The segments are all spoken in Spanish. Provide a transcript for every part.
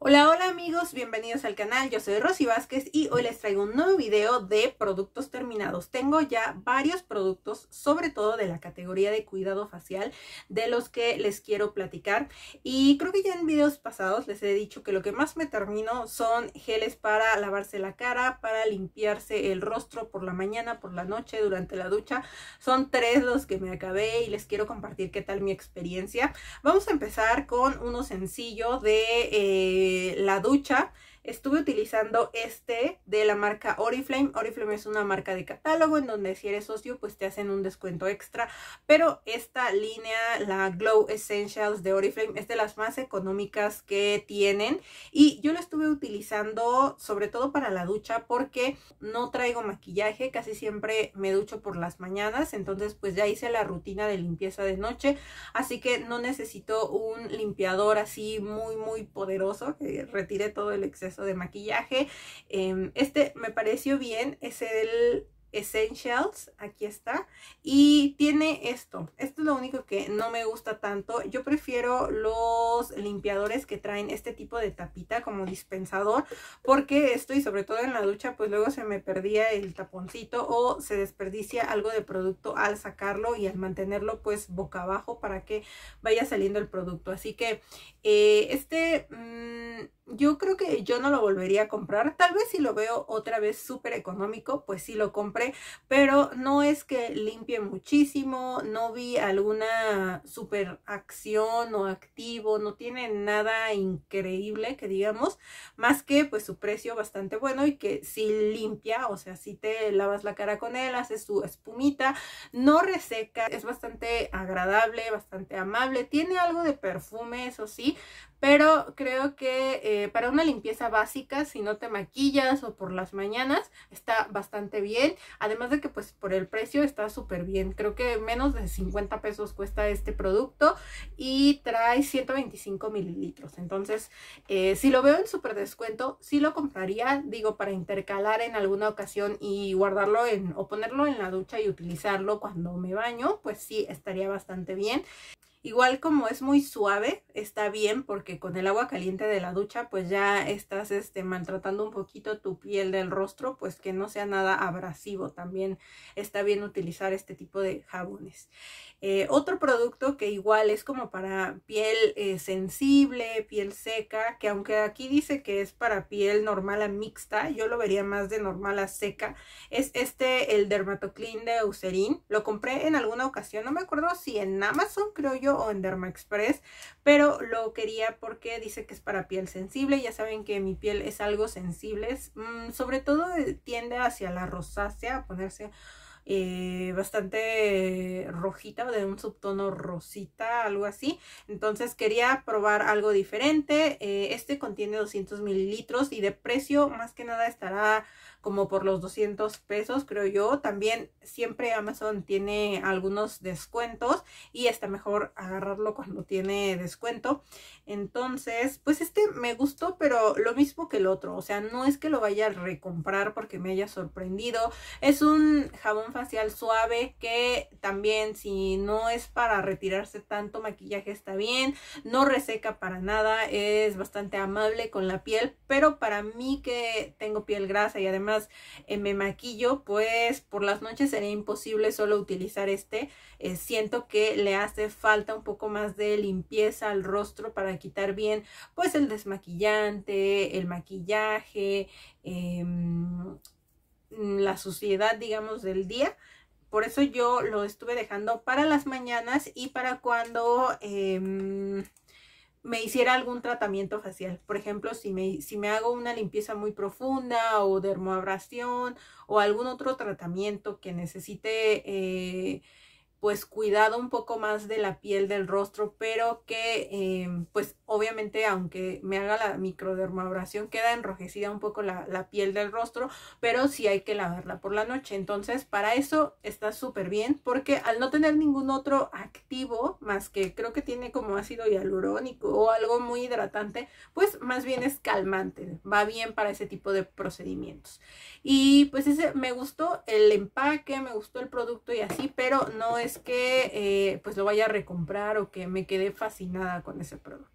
Hola, hola amigos, bienvenidos al canal, yo soy Rosy Vázquez y hoy les traigo un nuevo video de productos terminados. Tengo ya varios productos, sobre todo de la categoría de cuidado facial, de los que les quiero platicar. Y creo que ya en videos pasados les he dicho que lo que más me termino son geles para lavarse la cara, para limpiarse el rostro por la mañana, por la noche, durante la ducha. Son tres los que me acabé y les quiero compartir qué tal mi experiencia. Vamos a empezar con uno sencillo de... Eh, eh, la ducha Estuve utilizando este de la marca Oriflame. Oriflame es una marca de catálogo en donde si eres socio pues te hacen un descuento extra. Pero esta línea, la Glow Essentials de Oriflame, es de las más económicas que tienen. Y yo lo estuve utilizando sobre todo para la ducha porque no traigo maquillaje. Casi siempre me ducho por las mañanas. Entonces pues ya hice la rutina de limpieza de noche. Así que no necesito un limpiador así muy muy poderoso que retire todo el exceso de maquillaje. Em, este me pareció bien, es el Essentials, aquí está, y tiene esto, esto es lo único que no me gusta tanto, yo prefiero los limpiadores que traen este tipo de tapita como dispensador, porque esto y sobre todo en la ducha pues luego se me perdía el taponcito o se desperdicia algo de producto al sacarlo y al mantenerlo pues boca abajo para que vaya saliendo el producto, así que eh, este... Mm, yo creo que yo no lo volvería a comprar. Tal vez si lo veo otra vez súper económico, pues sí lo compré, pero no es que limpie muchísimo, no vi alguna super acción o activo, no tiene nada increíble que digamos, más que pues su precio bastante bueno y que sí limpia, o sea, si te lavas la cara con él, haces su espumita, no reseca, es bastante agradable, bastante amable, tiene algo de perfume, eso sí, pero creo que eh, para una limpieza básica, si no te maquillas o por las mañanas, está bastante bien. Además de que pues por el precio está súper bien. Creo que menos de 50 pesos cuesta este producto y trae 125 mililitros. Entonces, eh, si lo veo en súper descuento, sí lo compraría, digo, para intercalar en alguna ocasión y guardarlo en o ponerlo en la ducha y utilizarlo cuando me baño, pues sí, estaría bastante bien. Igual como es muy suave, está bien porque con el agua caliente de la ducha pues ya estás este, maltratando un poquito tu piel del rostro, pues que no sea nada abrasivo. También está bien utilizar este tipo de jabones. Eh, otro producto que igual es como para piel eh, sensible, piel seca, que aunque aquí dice que es para piel normal a mixta, yo lo vería más de normal a seca, es este, el Dermatoclean de Eucerin. Lo compré en alguna ocasión, no me acuerdo si en Amazon creo yo o en Derma Express, pero lo quería porque dice que es para piel sensible. Ya saben que mi piel es algo sensible, mm, sobre todo eh, tiende hacia la rosácea, a ponerse eh, bastante rojita, de un subtono rosita, algo así. Entonces quería probar algo diferente. Eh, este contiene 200 mililitros y de precio más que nada estará como por los 200 pesos, creo yo. También siempre Amazon tiene algunos descuentos y está mejor agarrarlo cuando tiene descuento. Entonces, pues este me gustó, pero lo mismo que el otro. O sea, no es que lo vaya a recomprar porque me haya sorprendido. Es un jabón facial suave que también si no es para retirarse tanto maquillaje está bien. No reseca para nada. Es bastante amable con la piel, pero para mí que tengo piel grasa y además en eh, me maquillo, pues por las noches sería imposible solo utilizar este. Eh, siento que le hace falta un poco más de limpieza al rostro para quitar bien pues el desmaquillante, el maquillaje, em, la suciedad digamos del día. Por eso yo lo estuve dejando para las mañanas y para cuando em, me hiciera algún tratamiento facial. Por ejemplo, si me, si me hago una limpieza muy profunda o dermoabrasión o algún otro tratamiento que necesite eh, pues cuidado un poco más de la piel del rostro, pero que em, pues obviamente aunque me haga la microdermabrasión queda enrojecida un poco la, la, piel del rostro, pero sí hay que lavarla por la noche. Entonces para eso está súper bien porque al no tener ningún otro activo más que creo que tiene como ácido hialurónico o algo muy hidratante, pues más bien es calmante, va bien para ese tipo de procedimientos. Y pues ese me gustó el empaque, me gustó el producto y así, pero no es que eh, pues lo vaya a recomprar o que me quedé fascinada con ese producto.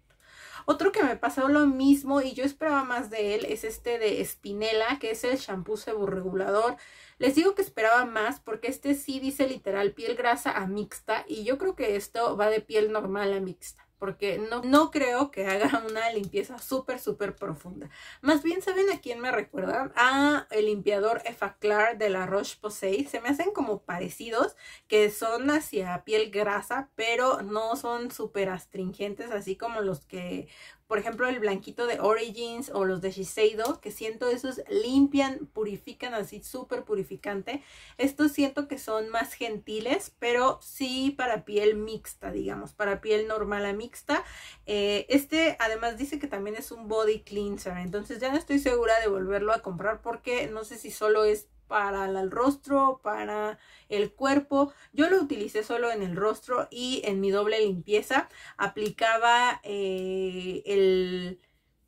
Otro que me pasó lo mismo y yo esperaba más de él es este de Spinella, que es el shampoo seborregulador. Les digo que esperaba más porque este sí dice literal piel grasa a mixta y yo creo que esto va de piel normal a mixta porque no, no creo que haga una limpieza súper, súper profunda. Más bien, ¿saben a quién me recuerdan? A el limpiador Effaclar de la Roche-Posay. Se me hacen como parecidos, que son hacia piel grasa, pero no son súper astringentes, así como los que por ejemplo, el blanquito de Origins o los de Shiseido, que siento esos limpian, purifican así, súper purificante. Estos siento que son más gentiles, pero sí para piel mixta, digamos, para piel normal a mixta. Eh, este además dice que también es un body cleanser, entonces ya no estoy segura de volverlo a comprar porque no sé si solo es para el rostro, para el cuerpo. Yo lo utilicé solo en el rostro y en mi doble limpieza aplicaba eh, el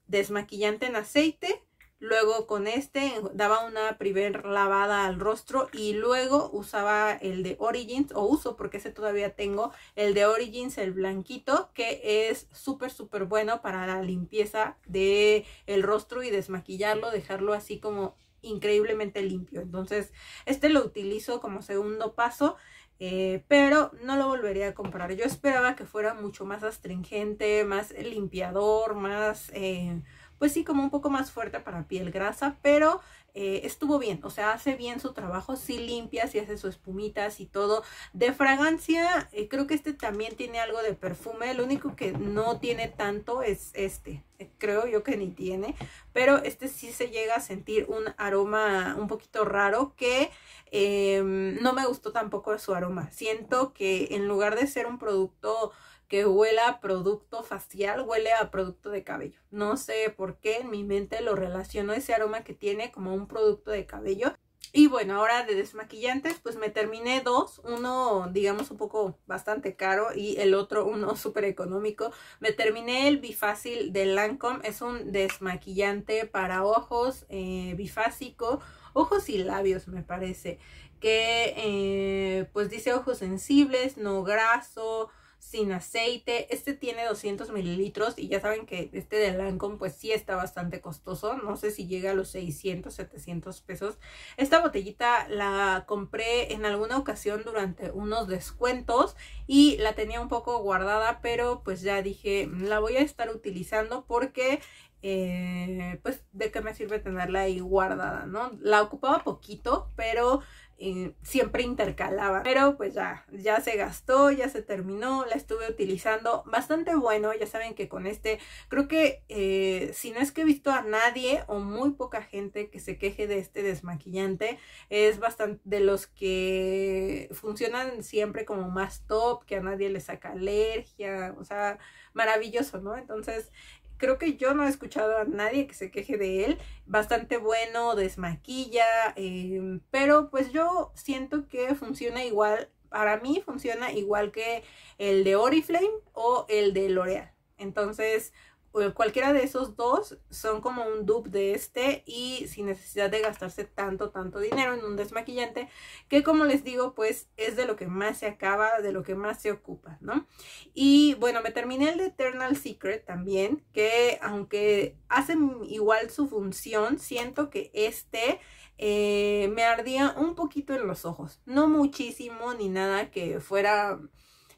desmaquillante en aceite. Luego con este daba una primer lavada al rostro y luego usaba el de Origins o uso porque ese todavía tengo el de Origins el blanquito que es súper súper bueno para la limpieza del el rostro y desmaquillarlo, dejarlo así como increíblemente limpio. Entonces, este lo utilizo como segundo paso, eh, pero no lo volvería a comprar. Yo esperaba que fuera mucho más astringente, más limpiador, más... Eh, pues sí, como un poco más fuerte para piel grasa, pero eh, estuvo bien, o sea, hace bien su trabajo, sí limpia, sí hace su espumitas y todo. De fragancia, eh, creo que este también tiene algo de perfume, lo único que no tiene tanto es este, eh, creo yo que ni tiene, pero este sí se llega a sentir un aroma un poquito raro que em, no me gustó tampoco su aroma. Siento que en lugar de ser un producto que huela a producto facial, huele a producto de cabello. No sé por qué en mi mente lo relaciono ese aroma que tiene como un producto de cabello. Y bueno, ahora de desmaquillantes, pues me terminé dos. Uno, digamos, un poco bastante caro y el otro uno súper económico. Me terminé el bifácil de Lancome. Es un desmaquillante para ojos eh, bifásico, ojos y labios me parece. Que eh, pues dice ojos sensibles, no graso, sin aceite. Este tiene 200 mililitros y ya saben que este de Lancome pues sí está bastante costoso. No sé si llega a los 600, 700 pesos. Esta botellita la compré en alguna ocasión durante unos descuentos y la tenía un poco guardada, pero pues ya dije, la voy a estar utilizando porque eh, pues de qué me sirve tenerla ahí guardada, ¿no? La ocupaba poquito, pero eh, siempre intercalaba. Pero pues ya, ya se gastó, ya se terminó, la estuve utilizando bastante bueno. Ya saben que con este, creo que eh, si no es que he visto a nadie o muy poca gente que se queje de este desmaquillante, es bastante de los que funcionan siempre como más top, que a nadie le saca alergia, o sea, maravilloso, ¿no? Entonces, Creo que yo no he escuchado a nadie que se queje de él. Bastante bueno, desmaquilla, em, pero pues yo siento que funciona igual, para mí funciona igual que el de Oriflame o el de L'Oreal. Entonces, eh, cualquiera de esos dos son como un dupe de este y sin necesidad de gastarse tanto, tanto dinero en un desmaquillante, que como les digo, pues es de lo que más se acaba, de lo que más se ocupa, ¿no? Y bueno, me terminé el de Eternal Secret también, que aunque hace igual su función, siento que este... Eh, me ardía un poquito en los ojos, no muchísimo ni nada que fuera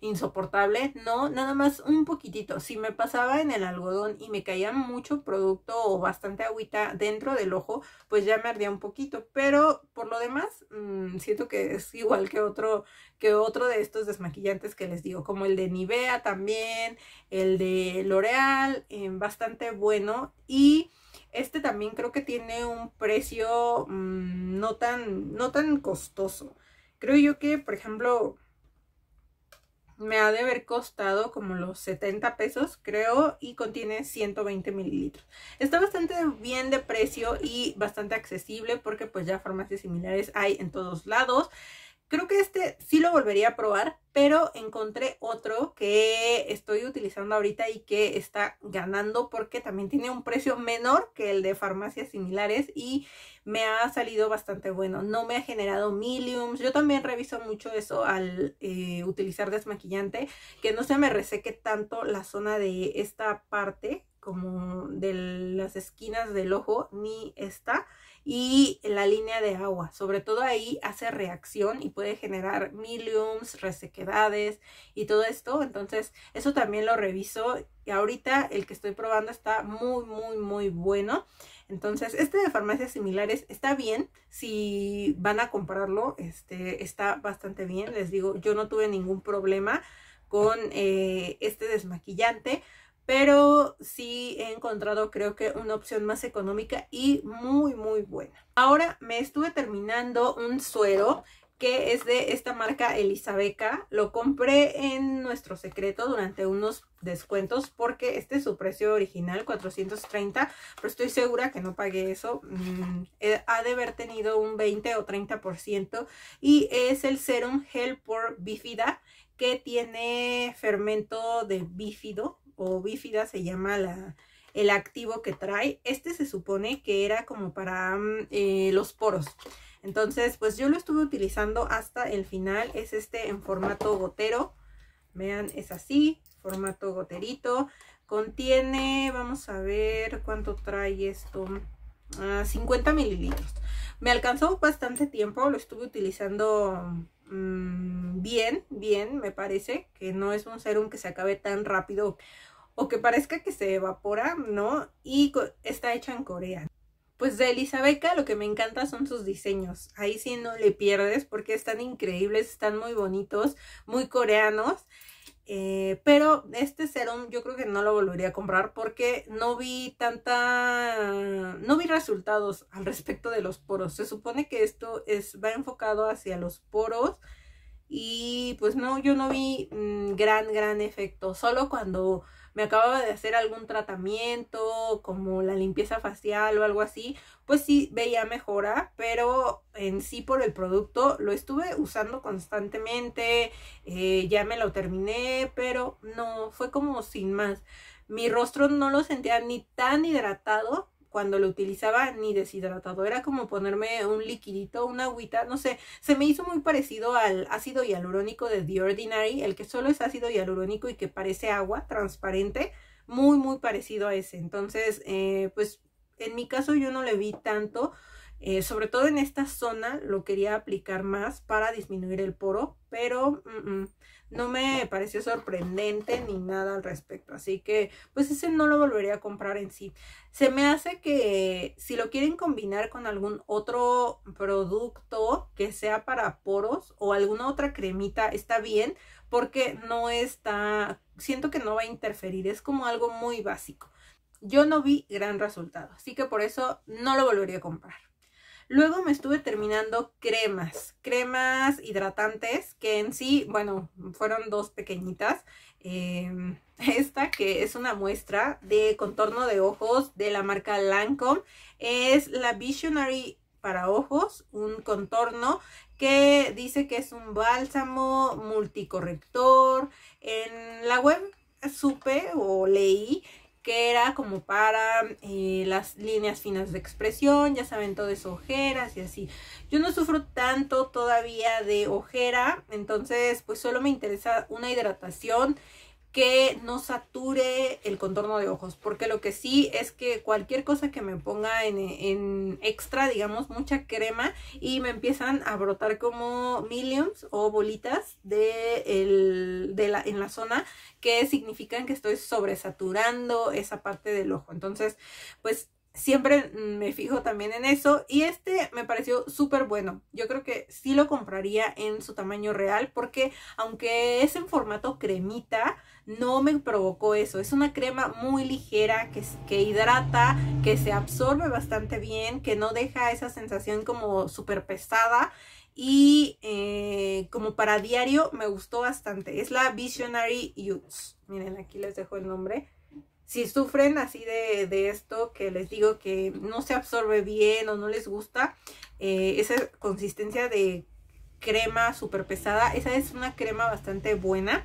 insoportable, no, nada más un poquitito. Si me pasaba en el algodón y me caía mucho producto o bastante agüita dentro del ojo, pues ya me ardía un poquito, pero por lo demás mm, siento que es igual que otro, que otro de estos desmaquillantes que les digo, como el de Nivea también, el de L'Oreal, em, bastante bueno y... Este también creo que tiene un precio mm, no, tan, no tan costoso. Creo yo que, por ejemplo, me ha de haber costado como los 70 pesos creo y contiene 120 mililitros está bastante bien de precio y bastante accesible porque pues ya farmacias similares hay en todos lados Creo que este sí lo volvería a probar, pero encontré otro que estoy utilizando ahorita y que está ganando porque también tiene un precio menor que el de farmacias similares y me ha salido bastante bueno. No me ha generado miliums. Yo también reviso mucho eso al eh, utilizar desmaquillante, que no se me reseque tanto la zona de esta parte como de las esquinas del ojo ni esta y la línea de agua. Sobre todo ahí hace reacción y puede generar miliums, resequedades y todo esto. Entonces eso también lo reviso y ahorita el que estoy probando está muy, muy, muy bueno. Entonces, este de farmacias similares está bien. Si van a comprarlo, este, está bastante bien. Les digo, yo no tuve ningún problema con eh, este desmaquillante pero sí he encontrado creo que una opción más económica y muy muy buena. Ahora me estuve terminando un suero que es de esta marca Elisabeca. Lo compré en Nuestro Secreto durante unos descuentos porque este es su precio original, 430, pero estoy segura que no pagué eso. Mm, eh, ha de haber tenido un 20 o 30% y es el Serum Gel por Bifida que tiene fermento de bífido, o bífida se llama la, el activo que trae. Este se supone que era como para mm, eh, los poros. Entonces, pues yo lo estuve utilizando hasta el final. Es este en formato gotero. Vean, es así, formato goterito. Contiene, vamos a ver cuánto trae esto, 50 ah, mililitros. Me alcanzó bastante tiempo, lo estuve utilizando Mm, bien, bien, me parece, que no es un serum que se acabe tan rápido o que parezca que se evapora, ¿no? Y está hecha en Corea. Pues de Elizabeth lo que me encanta son sus diseños. Ahí sí no le pierdes porque están increíbles, están muy bonitos, muy coreanos. Eh, pero este serum yo creo que no lo volvería a comprar porque no vi tanta, no vi resultados al respecto de los poros. Se supone que esto es, va enfocado hacia los poros y pues no, yo no vi mm, gran, gran efecto. Solo cuando me acababa de hacer algún tratamiento como la limpieza facial o algo así, pues sí veía mejora, pero en sí por el producto lo estuve usando constantemente, eh, ya me lo terminé, pero no, fue como sin más. Mi rostro no lo sentía ni tan hidratado cuando lo utilizaba ni deshidratado, era como ponerme un liquidito, una agüita, no sé, se me hizo muy parecido al ácido hialurónico de The Ordinary, el que solo es ácido hialurónico y que parece agua transparente, muy muy parecido a ese, entonces eh, pues en mi caso yo no le vi tanto, eh, sobre todo en esta zona lo quería aplicar más para disminuir el poro, pero... Mm, mm, no me pareció sorprendente ni nada al respecto. Así que, pues ese no lo volvería a comprar en sí. Se me hace que si lo quieren combinar con algún otro producto que sea para poros o alguna otra cremita, está bien porque no está, siento que no va a interferir, es como algo muy básico. Yo no vi gran resultado, así que por eso no lo volvería a comprar. Luego me estuve terminando cremas, cremas hidratantes, que en sí, bueno, fueron dos pequeñitas. Em, esta que es una muestra de contorno de ojos de la marca Lancome, es la Visionary para ojos, un contorno que dice que es un bálsamo multicorrector. En la web supe o leí como para eh, las líneas finas de expresión, ya saben, todo es ojeras y así. Yo no sufro tanto todavía de ojera, entonces pues solo me interesa una hidratación que no sature el contorno de ojos, porque lo que sí es que cualquier cosa que me ponga en, extra, digamos, mucha crema y me empiezan a brotar como millions o bolitas de, de la, en la zona que significan que estoy sobresaturando esa parte del ojo. Entonces, pues siempre me fijo también en eso y este me pareció súper bueno. Yo creo que sí lo compraría en su tamaño real porque aunque es en formato cremita, no me provocó eso. Es una crema muy ligera que, que hidrata, que se absorbe bastante bien, que no deja esa sensación como súper pesada. Y eh, como para diario me gustó bastante. Es la Visionary Use. Miren, aquí les dejo el nombre si sufren así de, de, esto, que les digo que no se absorbe bien o no les gusta, eh, esa consistencia de crema súper pesada, esa es una crema bastante buena.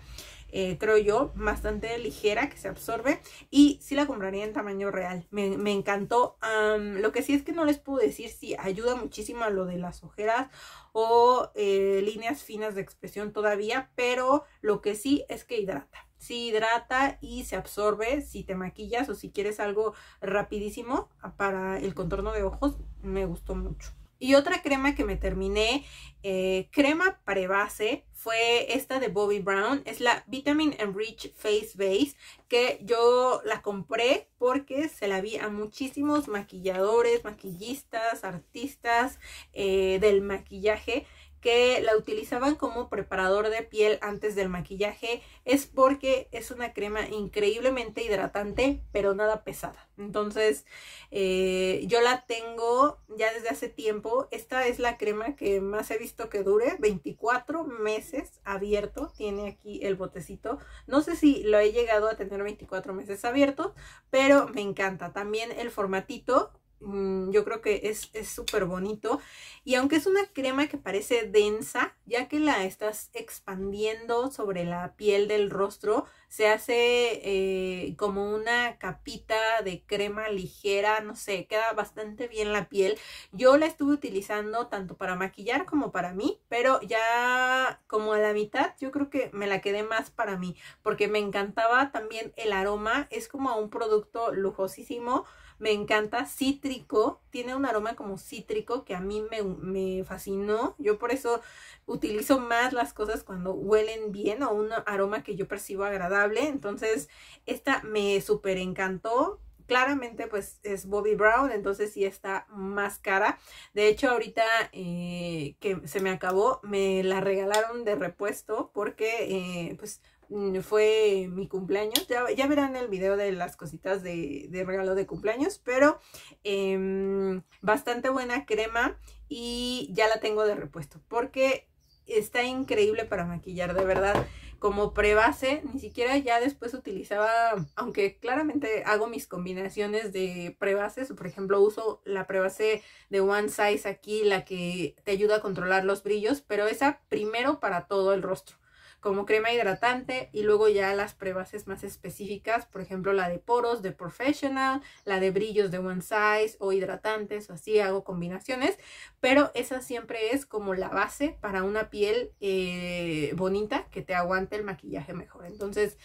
Eh, creo yo, bastante ligera que se absorbe y sí la compraría en tamaño real, me, encantó lo que sí es que no les puedo decir si ayuda muchísimo a lo de las ojeras o eh, líneas finas de expresión todavía, pero lo que sí es que hidrata si hidrata y se absorbe si te maquillas o si quieres algo rapidísimo ah, para el contorno de ojos, me gustó mucho. Y otra crema que me terminé, crema eh, crema prebase, fue esta de Bobbi Brown. Es la Vitamin Enrich Face Base, que yo la compré porque se la vi a muchísimos maquilladores, maquillistas, artistas eh, del maquillaje que la utilizaban como preparador de piel antes del maquillaje es porque es una crema increíblemente hidratante pero nada pesada entonces eh, yo la tengo ya desde hace tiempo esta es la crema que más he visto que dure 24 meses abierto tiene aquí el botecito no sé si lo he llegado a tener 24 meses abierto. pero me encanta también el formatito Mm, yo creo que es súper bonito. Y aunque es una crema que parece densa, ya que la estás expandiendo sobre la piel del rostro, se hace eh, como una capita de crema ligera, no sé, queda bastante bien la piel. Yo la estuve utilizando tanto para maquillar como para mí, pero ya como a la mitad yo creo que me la quedé más para mí, porque me encantaba también el aroma, es como un producto lujosísimo, me encanta, cítrico, tiene un aroma como cítrico que a mí me, fascinó, yo por eso utilizo más las cosas cuando huelen bien o un aroma que yo percibo agradable, entonces esta me súper encantó, claramente pues es Bobby Brown, entonces sí está más cara. De hecho ahorita eh, que se me acabó, me la regalaron de repuesto porque eh, pues Mm, fue mi cumpleaños. Ya, verán el video de las cositas de, regalo de cumpleaños, pero em, bastante buena crema y ya la tengo de repuesto porque está increíble para maquillar, de verdad. Como prebase, ni siquiera ya después utilizaba, aunque claramente hago mis combinaciones de prebases, por ejemplo, uso la prebase de One Size aquí, la que te ayuda a controlar los brillos, pero esa primero para todo el rostro como crema hidratante y luego ya las es más específicas, por ejemplo la de poros de Professional, la de brillos de One Size o hidratantes o así hago combinaciones, pero esa siempre es como la base para una piel eh, bonita que te aguante el maquillaje mejor. Entonces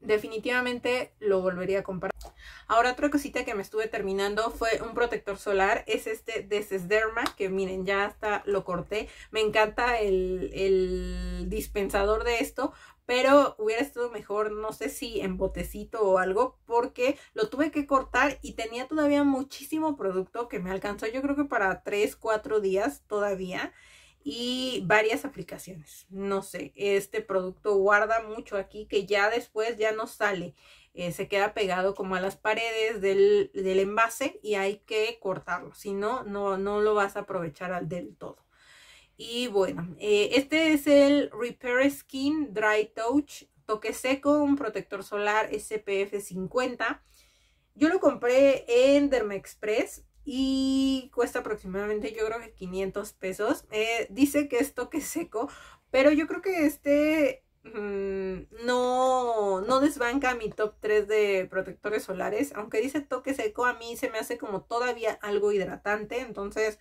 definitivamente lo volvería a comprar. Ahora otra cosita que me estuve terminando fue un protector solar, es este de Sesderma, que miren ya hasta lo corté, me encanta el, dispensador de esto, pero hubiera estado mejor, no sé si en botecito o algo, porque lo tuve que cortar y tenía todavía muchísimo producto que me alcanzó yo creo que para 3, 4 días todavía y varias aplicaciones. No sé, este producto guarda mucho aquí que ya después ya no sale. Eh, se queda pegado como a las paredes del, envase y hay que cortarlo. Si no, no, no lo vas a aprovechar del todo. Y bueno, eh, este es el Repair Skin Dry Touch Toque Seco, un protector solar SPF 50. Yo lo compré en Derma Express y cuesta aproximadamente yo creo que 500 pesos. Eh, dice que es toque seco, pero yo creo que este mm, no, desbanca mi top 3 de protectores solares. Aunque dice toque seco, a mí se me hace como todavía algo hidratante, entonces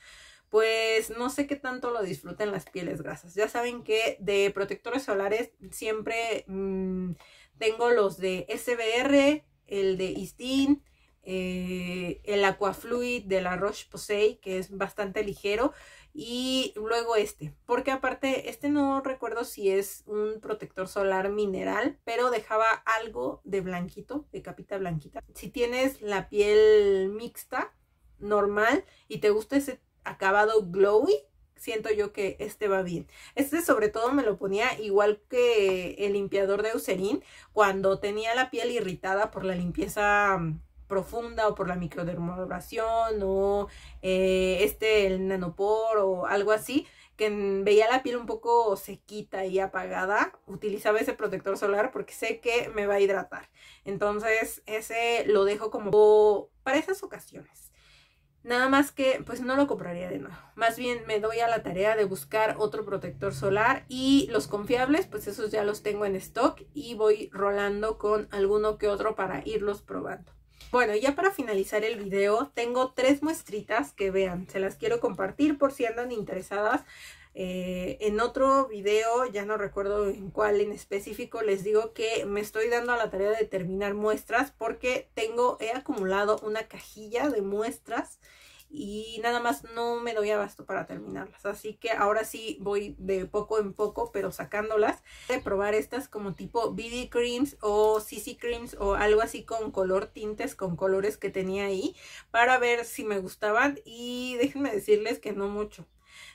pues no sé qué tanto lo disfruten las pieles grasas. Ya saben que de protectores solares siempre mm, tengo los de SBR, el de Istin, eh, el Aquafluid de la Roche-Posay, que es bastante ligero, y luego este, porque aparte este no recuerdo si es un protector solar mineral, pero dejaba algo de blanquito, de capita blanquita. Si tienes la piel mixta, normal, y te gusta ese acabado glowy, siento yo que este va bien. Este sobre todo me lo ponía igual que el limpiador de Eucerin, cuando tenía la piel irritada por la limpieza profunda o por la microdermabrasión o eh, este, el nanopor o algo así, que veía la piel un poco sequita y apagada, utilizaba ese protector solar porque sé que me va a hidratar. Entonces ese lo dejo como para esas ocasiones. Nada más que pues no lo compraría de nuevo. Más bien me doy a la tarea de buscar otro protector solar y los confiables pues esos ya los tengo en stock y voy rolando con alguno que otro para irlos probando. Bueno, ya para finalizar el video, tengo tres muestritas que vean, se las quiero compartir por si andan interesadas. Eh, en otro video, ya no recuerdo en cuál en específico, les digo que me estoy dando a la tarea de terminar muestras porque tengo, he acumulado una cajilla de muestras y nada más no me doy abasto para terminarlas. Así que ahora sí voy de poco en poco, pero sacándolas. De probar estas como tipo BB Creams o CC Creams o algo así con color tintes, con colores que tenía ahí, para ver si me gustaban. Y déjenme decirles que no mucho.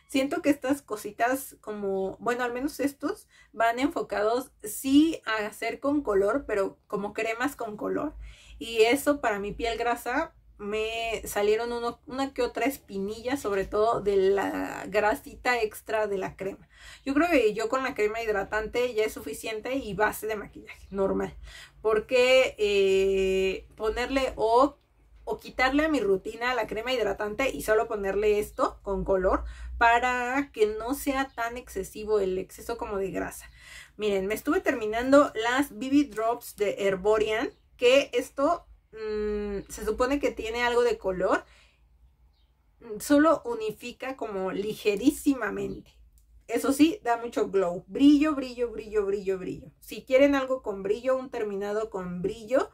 Siento que estas cositas como, bueno, al menos estos van enfocados sí a hacer con color, pero como cremas con color. Y eso para mi piel grasa me salieron una que otra espinilla, sobre todo de la grasita extra de la crema. Yo creo que yo con la crema hidratante ya es suficiente y base de maquillaje, normal. Porque eh, ponerle o, o quitarle a mi rutina la crema hidratante y solo ponerle esto con color para que no sea tan excesivo el exceso como de grasa. Miren, me estuve terminando las BB Drops de Herborian, que esto Mm, se supone que tiene algo de color, mm, solo unifica como ligerísimamente. Eso sí, da mucho glow. Brillo, brillo, brillo, brillo, brillo. Si quieren algo con brillo, un terminado con brillo,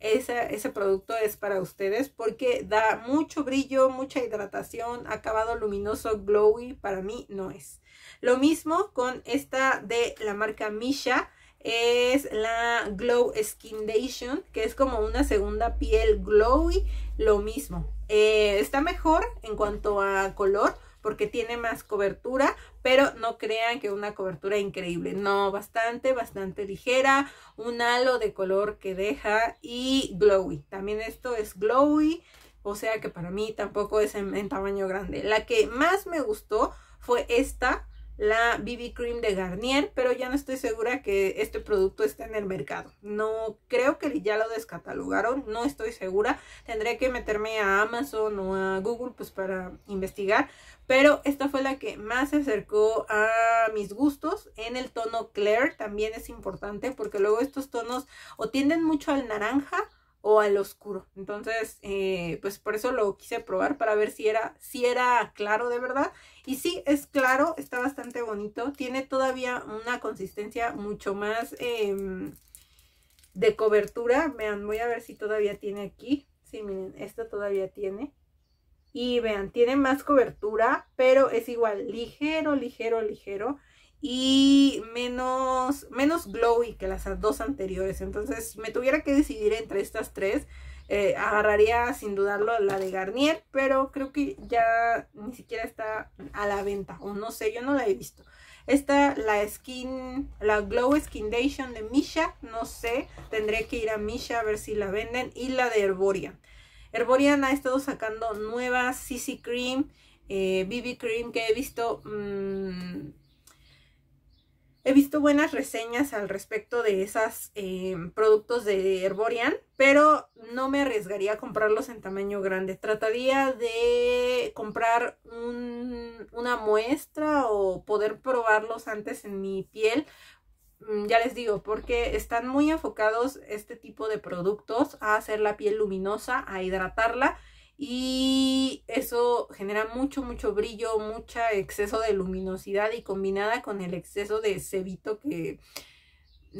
ese, ese producto es para ustedes porque da mucho brillo, mucha hidratación, acabado luminoso, glowy, para mí no es. Lo mismo con esta de la marca Misha es la Glow Skin Skindation, que es como una segunda piel glowy, lo mismo. Eh, está mejor en cuanto a color, porque tiene más cobertura, pero no crean que una cobertura increíble, no, bastante, bastante ligera, un halo de color que deja y glowy, también esto es glowy, o sea que para mí tampoco es en tamaño grande. La que más me gustó fue esta, la BB Cream de Garnier, pero ya no estoy segura que este producto esté en el mercado. No creo que ya lo descatalogaron, no estoy segura. Tendré que meterme a Amazon o a Google pues para investigar, pero esta fue la que más se acercó a mis gustos en el tono Claire, también es importante porque luego estos tonos o tienden mucho al naranja o al oscuro. Entonces, eh, pues por eso lo quise probar para ver si era, si era claro de verdad. Y sí, es claro, está bastante bonito. Tiene todavía una consistencia mucho más em, de cobertura. Vean, voy a ver si todavía tiene aquí. Sí, miren, esta todavía tiene. Y vean, tiene más cobertura, pero es igual, ligero, ligero, ligero y menos, menos glowy que las dos anteriores. Entonces me tuviera que decidir entre estas tres. Eh, agarraría sin dudarlo la de Garnier, pero creo que ya ni siquiera está a la venta, o no sé, yo no la he visto. Esta, la skin, la Glow skin Dation de Misha, no sé, tendré que ir a Misha a ver si la venden, y la de Herborian. Herborian ha estado sacando nuevas CC Cream, BB eh, Cream, que he visto... Mm, He visto buenas reseñas al respecto de esos eh, productos de Herborian, pero no me arriesgaría a comprarlos en tamaño grande. Trataría de comprar una muestra o poder probarlos antes en mi piel mm, ya les digo, porque están muy enfocados este tipo de productos a hacer la piel luminosa, a hidratarla y eso genera mucho, mucho brillo, mucho exceso de luminosidad y combinada con el exceso de cebito que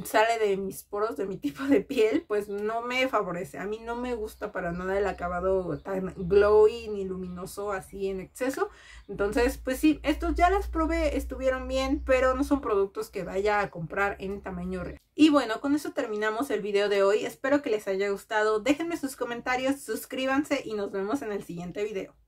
sale de mis poros, de mi tipo de piel, pues no me favorece. A mí no me gusta para nada el acabado tan glowy ni luminoso así en exceso. Entonces, pues sí, estos ya las probé, estuvieron bien, pero no son productos que vaya a comprar en tamaño real. Y bueno, con eso terminamos el video de hoy. Espero que les haya gustado. Déjenme sus comentarios, suscríbanse y nos vemos en el siguiente video.